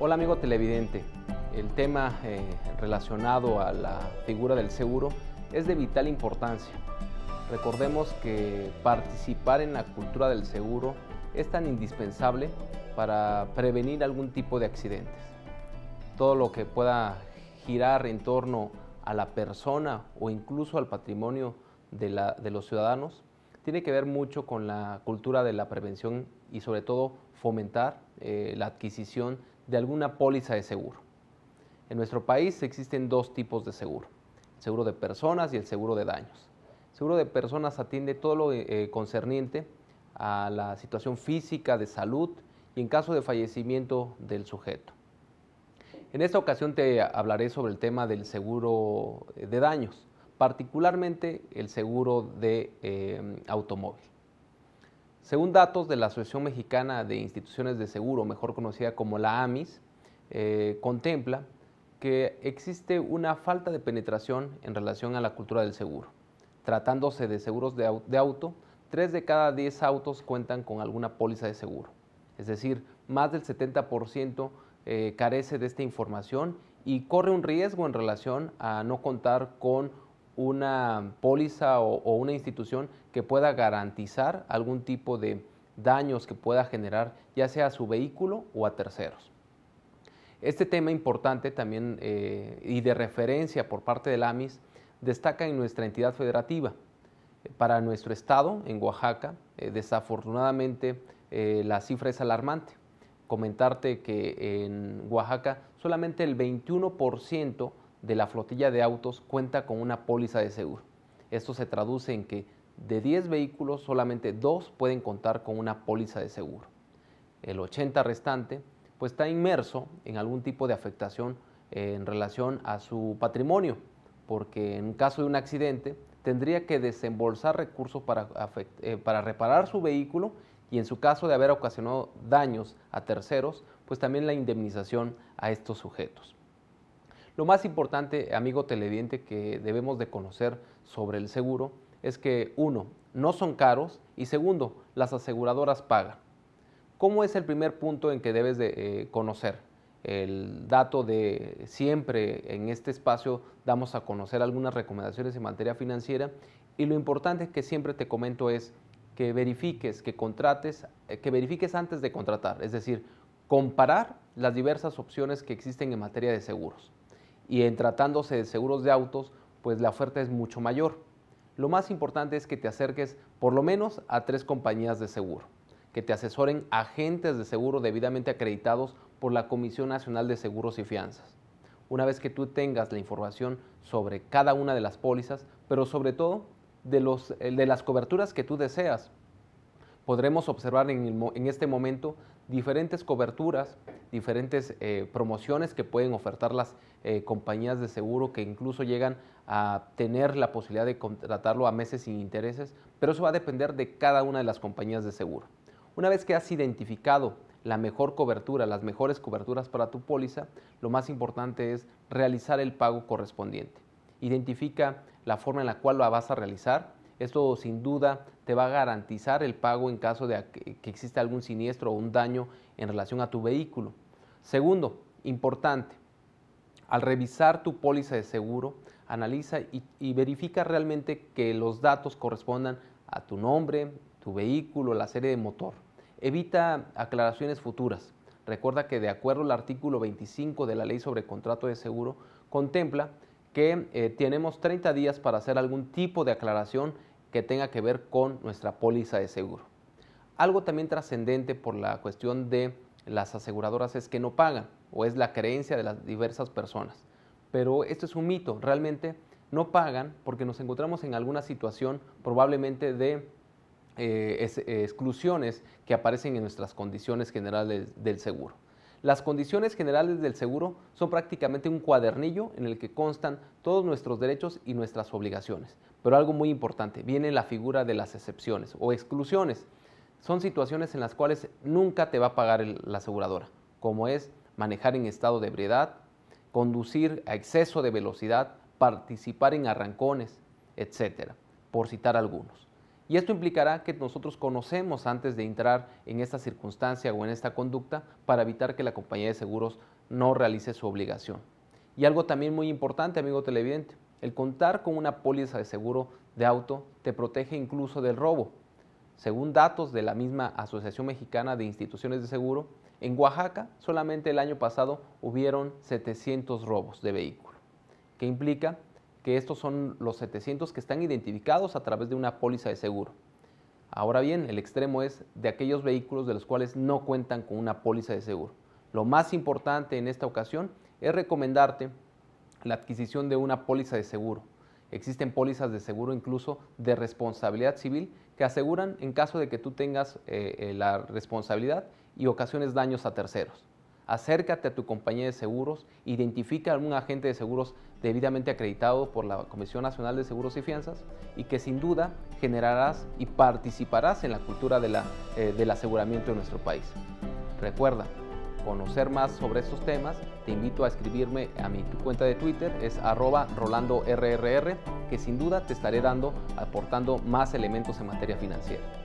Hola amigo televidente, el tema eh, relacionado a la figura del seguro es de vital importancia. Recordemos que participar en la cultura del seguro es tan indispensable para prevenir algún tipo de accidentes. Todo lo que pueda girar en torno a la persona o incluso al patrimonio de, de los ciudadanos tiene que ver mucho con la cultura de la prevención y sobre todo fomentar eh, la adquisición de alguna póliza de seguro. En nuestro país existen dos tipos de seguro, el seguro de personas y el seguro de daños. El seguro de personas atiende todo lo eh, eh, concerniente a la situación física, de salud y en caso de fallecimiento del sujeto. En esta ocasión te hablaré sobre el tema del seguro de daños, particularmente el seguro de automóvil. Según datos de la Asociación Mexicana de Instituciones de Seguro, mejor conocida como la AMIS, eh, contempla que existe una falta de penetración en relación a la cultura del seguro. Tratándose de seguros de, auto, 3 de cada 10 autos cuentan con alguna póliza de seguro. Es decir, más del 70% eh, carece de esta información y corre un riesgo en relación a no contar con una póliza o, una institución que pueda garantizar algún tipo de daños que pueda generar ya sea a su vehículo o a terceros. Este tema importante también eh, y de referencia por parte del AMIS destaca en nuestra entidad federativa. Para nuestro estado, en Oaxaca, eh, desafortunadamente eh, la cifra es alarmante. Comentarte que en Oaxaca solamente el 21% de la flotilla de autos cuenta con una póliza de seguro. Esto se traduce en que de 10 vehículos solamente 2 pueden contar con una póliza de seguro. El 80 restante pues está inmerso en algún tipo de afectación eh, en relación a su patrimonio, porque en caso de un accidente tendría que desembolsar recursos para, eh, para reparar su vehículo y en su caso de haber ocasionado daños a terceros, pues también la indemnización a estos sujetos. Lo más importante, amigo televidente, que debemos de conocer sobre el seguro es que, uno, no son caros y segundo, las aseguradoras pagan. ¿Cómo es el primer punto en que debes de eh, conocer? El dato de siempre en este espacio damos a conocer algunas recomendaciones en materia financiera y lo importante que siempre te comento es que verifiques, que contrates, eh, que verifiques antes de contratar, es decir, comparar las diversas opciones que existen en materia de seguros y en tratándose de seguros de autos, pues la oferta es mucho mayor. Lo más importante es que te acerques por lo menos a tres compañías de seguro, que te asesoren agentes de seguro debidamente acreditados por la Comisión Nacional de Seguros y Fianzas. Una vez que tú tengas la información sobre cada una de las pólizas, pero sobre todo de, los, eh, de las coberturas que tú deseas, podremos observar en, en este momento diferentes coberturas, diferentes eh, promociones que pueden ofertar las eh, compañías de seguro que incluso llegan a tener la posibilidad de contratarlo a meses sin intereses, pero eso va a depender de cada una de las compañías de seguro. Una vez que has identificado la mejor cobertura, las mejores coberturas para tu póliza, lo más importante es realizar el pago correspondiente. Identifica la forma en la cual lo vas a realizar, esto sin duda te va a garantizar el pago en caso de que exista algún siniestro o un daño en relación a tu vehículo. Segundo, importante, al revisar tu póliza de seguro, analiza y, verifica realmente que los datos correspondan a tu nombre, tu vehículo, la serie de motor. Evita aclaraciones futuras. Recuerda que de acuerdo al artículo 25 de la Ley sobre Contrato de Seguro, contempla que eh, tenemos 30 días para hacer algún tipo de aclaración que tenga que ver con nuestra póliza de seguro. Algo también trascendente por la cuestión de las aseguradoras es que no pagan o es la creencia de las diversas personas. Pero esto es un mito, realmente no pagan porque nos encontramos en alguna situación probablemente de eh, exclusiones que aparecen en nuestras condiciones generales del seguro. Las condiciones generales del seguro son prácticamente un cuadernillo en el que constan todos nuestros derechos y nuestras obligaciones. Pero algo muy importante, viene la figura de las excepciones o exclusiones. Son situaciones en las cuales nunca te va a pagar la aseguradora, como es manejar en estado de ebriedad, conducir a exceso de velocidad, participar en arrancones, etc., por citar algunos. Y esto implicará que nosotros conocemos antes de entrar en esta circunstancia o en esta conducta para evitar que la compañía de seguros no realice su obligación. Y algo también muy importante, amigo televidente, el contar con una póliza de seguro de auto te protege incluso del robo. Según datos de la misma Asociación Mexicana de Instituciones de Seguro, en Oaxaca solamente el año pasado hubieron 700 robos de vehículos. que implica que estos son los 700 que están identificados a través de una póliza de seguro. Ahora bien, el extremo es de aquellos vehículos de los cuales no cuentan con una póliza de seguro. Lo más importante en esta ocasión es recomendarte la adquisición de una póliza de seguro. Existen pólizas de seguro incluso de responsabilidad civil que aseguran en caso de que tú tengas eh, eh, la responsabilidad y ocasiones daños a terceros acércate a tu compañía de seguros, identifica a algún agente de seguros debidamente acreditado por la Comisión Nacional de Seguros y Fianzas y que sin duda generarás y participarás en la cultura eh, del aseguramiento de nuestro país. Recuerda, conocer más sobre estos temas, te invito a escribirme a mi cuenta de Twitter, es arroba rolandorrr, que sin duda te estaré dando, aportando más elementos en materia financiera.